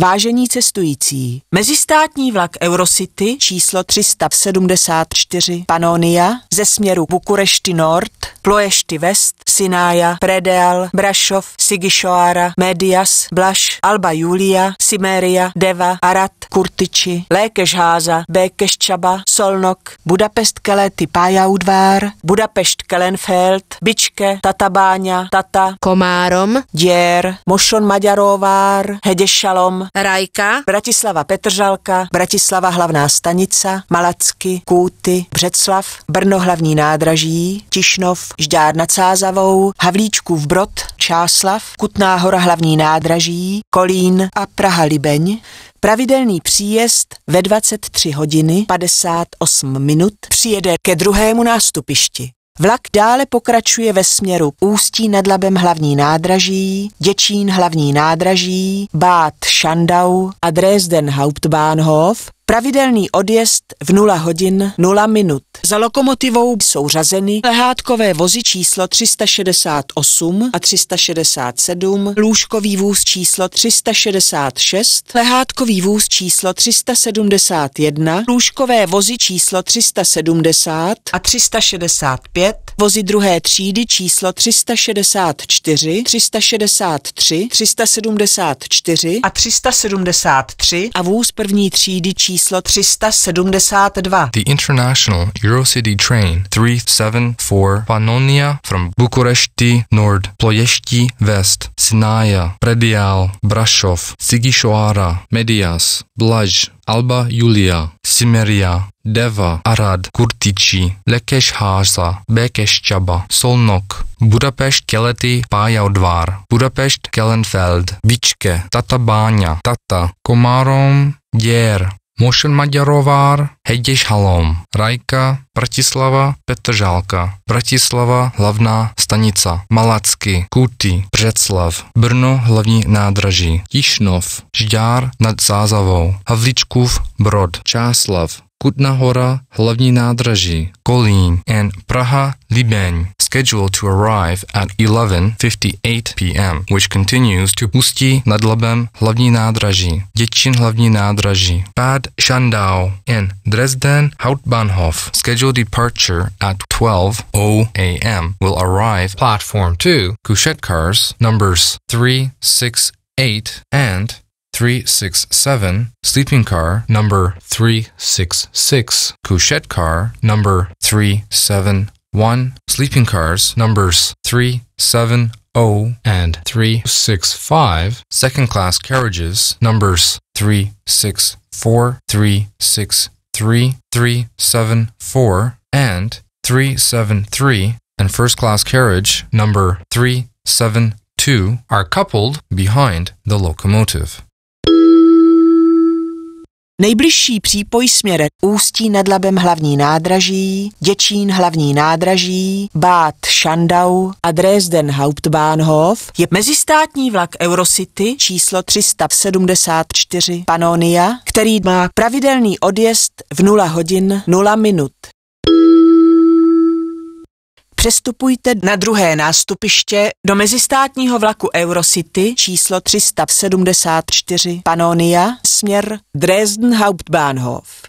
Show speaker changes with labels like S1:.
S1: Vážení cestující, mezistátní vlak Eurocity číslo 374 Panonia ze směru Bukurešti Nord, Ploješti West Sinája, Predeal, Brašov, Sigišoara, Medias, Blaš, Alba Julia, Siméria, Deva, Arat, Kurtiči, Lékežháza, Békeščaba, Solnok, Budapest Kelety Pájaudvár, Budapešť Kelenfeld, Bičke, Tatabáňa, Tata, Komárom, Děr, Mošon Maďarovár, Hedešalom, Rajka, Bratislava Petržalka, Bratislava hlavná stanica, Malacky, Kůty, Břeclav, Brno hlavní nádraží, Tišnov, Žďár nad Sázavou, Havlíčku Havlíčkův Brod, Čáslav, Kutná hora hlavní nádraží, Kolín a Praha Libeň, pravidelný příjezd ve 23 hodiny 58 minut přijede ke druhému nástupišti. Vlak dále pokračuje ve směru Ústí nad Labem hlavní nádraží, Děčín hlavní nádraží, Bát Šandau a Dresden Hauptbahnhof Pravidelný odjezd v 0 hodin 0 minut. Za lokomotivou jsou řazeny lehátkové vozy číslo 368 a 367, lůžkový vůz číslo 366, lehátkový vůz číslo 371, lůžkové vozy číslo 370 a 365, vozy druhé třídy číslo 364, 363, 374 a 373 a vůz první třídy číslo číslo 372.
S2: The International Eurocity Train 374 Panonia from Bukurešti Nord, Ploješti West, Sinaja, Predial, Brašov, Sigišoara, Medias, Blaž, Alba Julia, Simeria, Deva, Arad, Kurtiči, Lekešháza, Bekeščaba, Solnok, Budapešť Kelety Pájaudvár, Budapešť Bičke Tata Banya Tata, Komárom, Děr, Maďarovár, Heděš Halom, Rajka, Bratislava, Petržálka, Bratislava, hlavná stanica, Malacky, Kuty, Břeclav, Brno, hlavní nádraží, Tišnov, Žďár nad Zázavou, Havličkův, Brod, Čáslav, Kutná hora, hlavní nádraží, Kolín, N Praha, Libeň, scheduled to arrive at 11.58 p.m., which continues to Ústí nad Labem hlavní nádraží, Děčín hlavní nádraží, Bad Schandau and Dresden Hauptbahnhof. Scheduled departure at 12.0 a.m. will arrive platform 2, couchette cars numbers 368 and 367, sleeping car number 366, couchette car number 370. 1. Sleeping cars numbers 370 and 365. Second class carriages numbers 3, 7, 4, and 373. And first class carriage number 372 are coupled behind the locomotive.
S1: Nejbližší přípoj směrem Ústí nad Labem hlavní nádraží, Děčín hlavní nádraží, Bát Šandau a Dresden Hauptbahnhof je mezistátní vlak Eurocity číslo 374 Panonia, který má pravidelný odjezd v 0 hodin 0 minut přestupujte na druhé nástupiště do mezistátního vlaku Eurocity číslo 374 Panonia směr Dresden Hauptbahnhof.